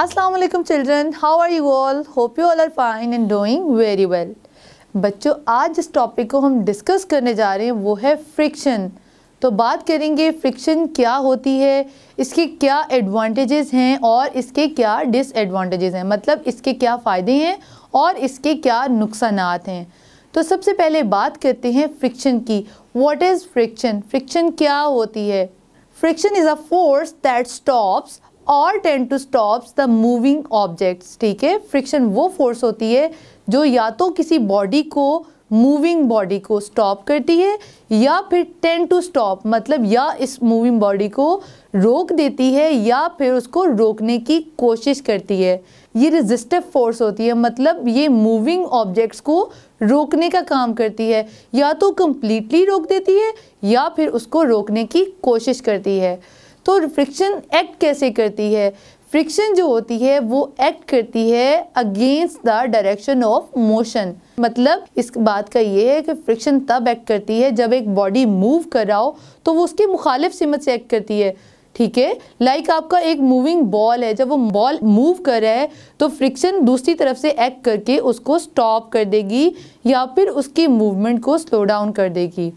अस्सलाम वालेकुम children how are you all hope you all are fine and doing very well बच्चों आज जिस टॉपिक को हम डिस्कस करने जा रहे हैं वो है फ्रिक्शन तो बात करेंगे फ्रिक्शन क्या होती है इसके क्या एडवांटेजेस हैं और इसके क्या डिसएडवांटेजेस हैं मतलब इसके क्या फ़ायदे हैं और इसके क्या नुकसान हैं तो सबसे पहले बात करते हैं फ्रिक्शन की वॉट इज़ फ्रिक्शन फ्रिक्शन क्या होती है friction is a force that stops or tends to stops the moving objects ठीक है फ्रिक्शन वो फोर्स होती है जो या तो किसी बॉडी को मूविंग बॉडी को स्टॉप करती है या फिर टेन टू स्टॉप मतलब या इस मूविंग बॉडी को रोक देती है या फिर उसको रोकने की कोशिश करती है ये रेजिस्टिव फोर्स होती है मतलब ये मूविंग ऑब्जेक्ट्स को रोकने का काम करती है या तो कम्प्लीटली रोक देती है या फिर उसको रोकने की कोशिश करती है तो फ्रिक्शन एक्ट कैसे करती है फ्रिक्शन जो होती है वो एक्ट करती है against the direction of motion मतलब इस बात का ये है कि फ्रिक्शन तब एक्ट करती है जब एक बॉडी मूव कर रहा हो तो वो उसकी मुखालिफ सिमत से एक्ट करती है ठीक है लाइक आपका एक मूविंग बॉल है जब वो बॉल मूव कर रहा है तो फ्रिक्शन दूसरी तरफ से एक्ट करके उसको स्टॉप कर देगी या फिर उसकी मूवमेंट को स्लो डाउन कर देगी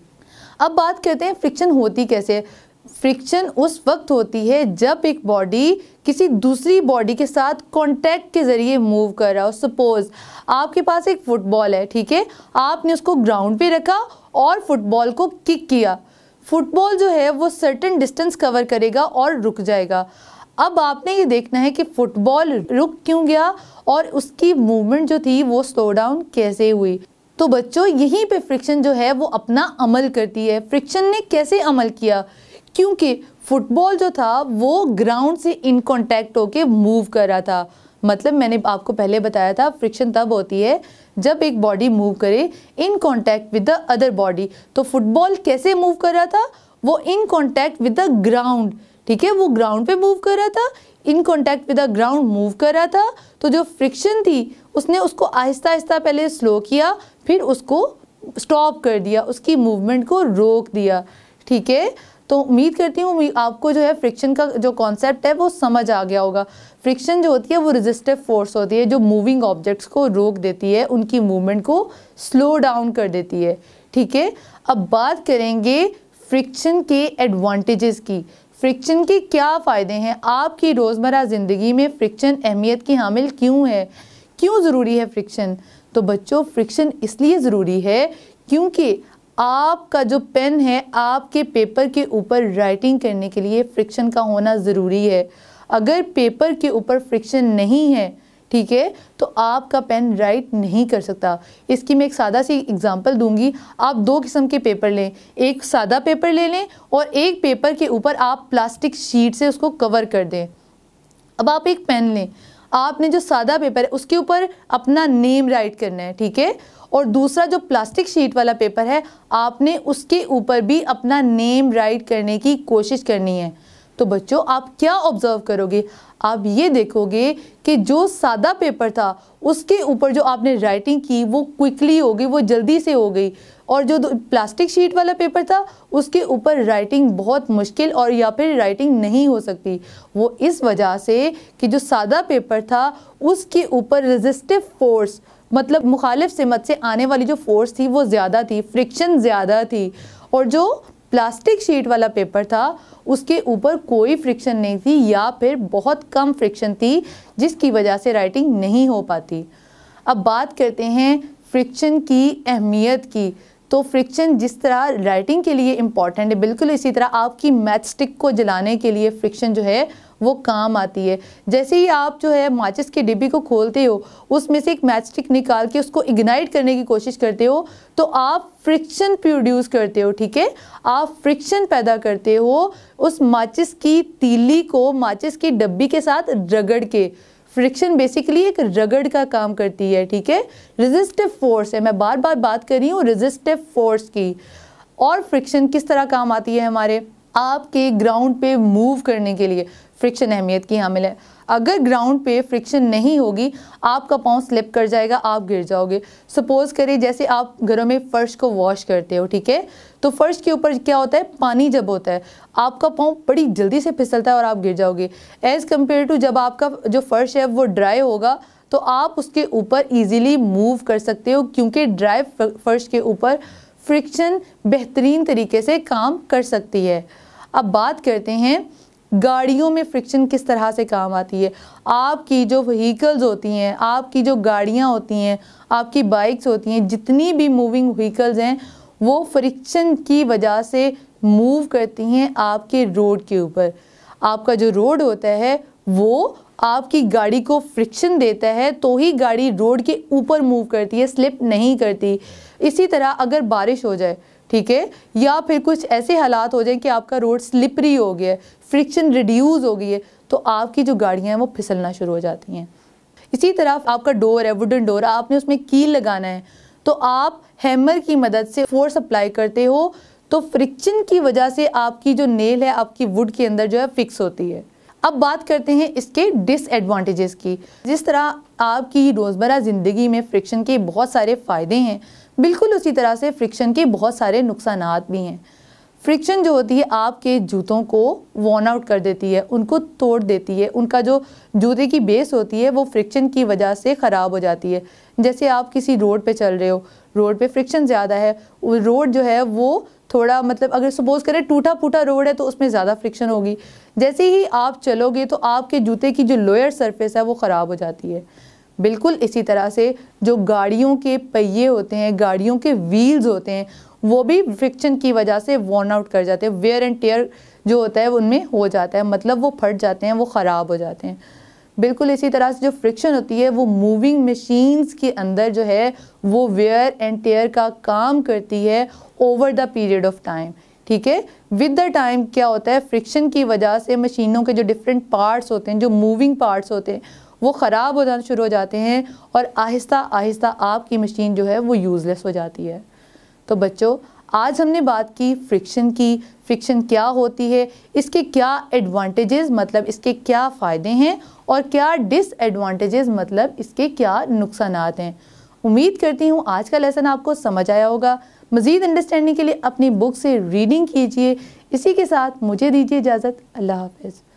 अब बात करते हैं फ्रिक्शन होती कैसे फ्रिक्शन उस वक्त होती है जब एक बॉडी किसी दूसरी बॉडी के साथ कांटेक्ट के ज़रिए मूव कर रहा हो सपोज़ आपके पास एक फ़ुटबॉल है ठीक है आपने उसको ग्राउंड पे रखा और फुटबॉल को किक किया फुटबॉल जो है वो सर्टन डिस्टेंस कवर करेगा और रुक जाएगा अब आपने ये देखना है कि फुटबॉल रुक क्यों गया और उसकी मूवमेंट जो थी वो स्लो डाउन कैसे हुई तो बच्चों यहीं पे फ्रिक्शन जो है वो अपना अमल करती है फ्रिक्शन ने कैसे अमल किया क्योंकि फुटबॉल जो था वो ग्राउंड से इन कॉन्टैक्ट होके मूव कर रहा था मतलब मैंने आपको पहले बताया था फ्रिक्शन तब होती है जब एक बॉडी मूव करे in contact with the other body तो फुटबॉल कैसे मूव कर रहा था वो in contact with the ground ठीक है वो ग्राउंड पे मूव कर रहा था in contact with the ground move कर रहा था तो जो फ्रिक्शन थी उसने उसको आहिस्ता आहिस्ता पहले स्लो किया फिर उसको स्टॉप कर दिया उसकी मूवमेंट को रोक दिया ठीक है तो उम्मीद करती हूँ आपको जो है फ्रिक्शन का जो कॉन्सेप्ट है वो समझ आ गया होगा फ्रिक्शन जो होती है वो रेजिस्टिव फोर्स होती है जो मूविंग ऑब्जेक्ट्स को रोक देती है उनकी मूवमेंट को स्लो डाउन कर देती है ठीक है अब बात करेंगे फ्रिक्शन के एडवांटेजेस की फ्रिक्शन के क्या फ़ायदे हैं आपकी रोज़मर्रा ज़िंदगी में फ्रिक्शन अहमियत की हामिल क्यों है क्यों ज़रूरी है फ्रिक्शन तो बच्चों फ्रिक्शन इसलिए ज़रूरी है क्योंकि आपका जो पेन है आपके पेपर के ऊपर राइटिंग करने के लिए फ्रिक्शन का होना ज़रूरी है अगर पेपर के ऊपर फ्रिक्शन नहीं है ठीक है तो आपका पेन राइट नहीं कर सकता इसकी मैं एक सादा सी एग्ज़ाम्पल दूंगी आप दो किस्म के पेपर लें एक सादा पेपर ले लें और एक पेपर के ऊपर आप प्लास्टिक शीट से उसको कवर कर दें अब आप एक पेन लें आपने जो सादा पेपर है उसके ऊपर अपना नेम राइट करना है ठीक है और दूसरा जो प्लास्टिक शीट वाला पेपर है आपने उसके ऊपर भी अपना नेम राइट करने की कोशिश करनी है तो बच्चों आप क्या ऑब्ज़र्व करोगे आप ये देखोगे कि जो सादा पेपर था उसके ऊपर जो आपने राइटिंग की वो क्विकली हो गई वो जल्दी से हो गई और जो प्लास्टिक शीट वाला पेपर था उसके ऊपर राइटिंग बहुत मुश्किल और या फिर राइटिंग नहीं हो सकती वो इस वजह से कि जो सादा पेपर था उसके ऊपर रजिस्टिव फोर्स मतलब मुखालिफ सिमत से आने वाली जो फोर्स थी वो ज़्यादा थी फ्रिक्शन ज़्यादा थी और जो प्लास्टिक शीट वाला पेपर था उसके ऊपर कोई फ्रिक्शन नहीं थी या फिर बहुत कम फ्रिक्शन थी जिसकी वजह से राइटिंग नहीं हो पाती अब बात करते हैं फ्रिक्शन की अहमियत की तो फ्रिक्शन जिस तरह राइटिंग के लिए इम्पॉर्टेंट है बिल्कुल इसी तरह आपकी मैथस्टिक को जलाने के लिए फ्रिक्शन जो है वो काम आती है जैसे ही आप जो है माचिस की डिब्बी को खोलते हो उसमें से एक मैचस्टिक निकाल के उसको इग्नाइट करने की कोशिश करते हो तो आप फ्रिक्शन प्रोड्यूस करते हो ठीक है आप फ्रिक्शन पैदा करते हो उस माचिस की तीली को माचिस की डब्बी के साथ रगड़ के फ्रिक्शन बेसिकली एक रगड़ का काम करती है ठीक है रेजिस्टिव फोर्स है मैं बार बार बात कर रही हूँ रेजिस्टिव फोर्स की और फ्रिक्शन किस तरह काम आती है हमारे आपके ग्राउंड पे मूव करने के लिए फ्रिक्शन अहमियत की हामिल है अगर ग्राउंड पे फ्रिक्शन नहीं होगी आपका पाँव स्लिप कर जाएगा आप गिर जाओगे सपोज करें जैसे आप घरों में फ़र्श को वॉश करते हो ठीक है तो फ़र्श के ऊपर क्या होता है पानी जब होता है आपका पाँव बड़ी जल्दी से फिसलता है और आप गिर जाओगे एज़ कम्पेयर टू जब आपका जो फ़र्श है वो ड्राई होगा तो आप उसके ऊपर ईजिली मूव कर सकते हो क्योंकि ड्राई फर्श के ऊपर फ्रिक्शन बेहतरीन तरीके से काम कर सकती है अब बात करते हैं गाड़ियों में फ्रिक्शन किस तरह से काम आती है आपकी जो व्हीकल्स होती हैं आपकी जो गाड़ियाँ होती हैं आपकी बाइक्स होती हैं जितनी भी मूविंग व्हीकल्स हैं वो फ्रिक्शन की वजह से मूव करती हैं आपके रोड के ऊपर आपका जो रोड होता है वो आपकी गाड़ी को फ्रिक्शन देता है तो ही गाड़ी रोड के ऊपर मूव करती है स्लिप नहीं करती इसी तरह अगर बारिश हो जाए ठीक है या फिर कुछ ऐसे हालात हो जाए कि आपका रोड स्लिपरी हो गया फ्रिक्शन रिड्यूज़ हो गई है तो आपकी जो गाड़ियाँ हैं वो फिसलना शुरू हो जाती हैं इसी तरह आपका डोर है वुडन डोर आपने उसमें कील लगाना है तो आप हैमर की मदद से फोर्स अप्लाई करते हो तो फ्रिक्शन की वजह से आपकी जो नेल है आपकी वुड के अंदर जो है फिक्स होती है अब बात करते हैं इसके डिसएडवांटेजेस की जिस तरह आपकी रोज़मर्रा ज़िंदगी में फ्रिक्शन के बहुत सारे फ़ायदे हैं बिल्कुल उसी तरह से फ्रिक्शन के बहुत सारे नुकसान भी हैं फ्रिक्शन जो होती है आपके जूतों को वॉर्न आउट कर देती है उनको तोड़ देती है उनका जो जूते की बेस होती है वो फ्रिक्शन की वजह से ख़राब हो जाती है जैसे आप किसी रोड पे चल रहे हो रोड पे फ्रिक्शन ज़्यादा है रोड जो है वो थोड़ा मतलब अगर सपोज़ करें टूटा फूटा रोड है तो उसमें ज़्यादा फ्रिक्शन होगी जैसे ही आप चलोगे तो आपके जूते की जो लोअर सरफेस है वो ख़राब हो जाती है बिल्कुल इसी तरह से जो गाड़ियों के पहिए होते हैं गाड़ियों के व्हील्स होते हैं वो भी फ्रिक्शन की वजह से वॉर्न आउट कर जाते हैं वेयर एंड टेयर जो होता है उनमें हो जाता है मतलब वो फट जाते हैं वो ख़राब हो जाते हैं बिल्कुल इसी तरह से जो फ्रिक्शन होती है वो मूविंग मशीन्स के अंदर जो है वो वेयर एंड टेयर का काम करती है over the period of time ठीक है विद द टाइम क्या होता है फ्रिक्शन की वजह से मशीनों के जो डिफरेंट पार्ट्स होते हैं जो मूविंग पार्ट्स होते हैं वो ख़राब हो जाना शुरू हो जाते हैं और आहिस्ता आहिस्ता आपकी मशीन जो है वो यूज़लेस हो जाती है तो बच्चों आज हमने बात की फ्रिक्शन की फ्रिक्शन क्या होती है इसके क्या एडवांटेजेस मतलब इसके क्या फ़ायदे हैं और क्या डिसएडवांटेजेस मतलब इसके क्या नुकसान हैं उम्मीद करती हूँ आज का लेसन आपको समझ आया होगा मज़ीद अंडरस्टैंडिंग के लिए अपनी बुक से रीडिंग कीजिए इसी के साथ मुझे दीजिए इजाज़त अल्लाह हाफिज़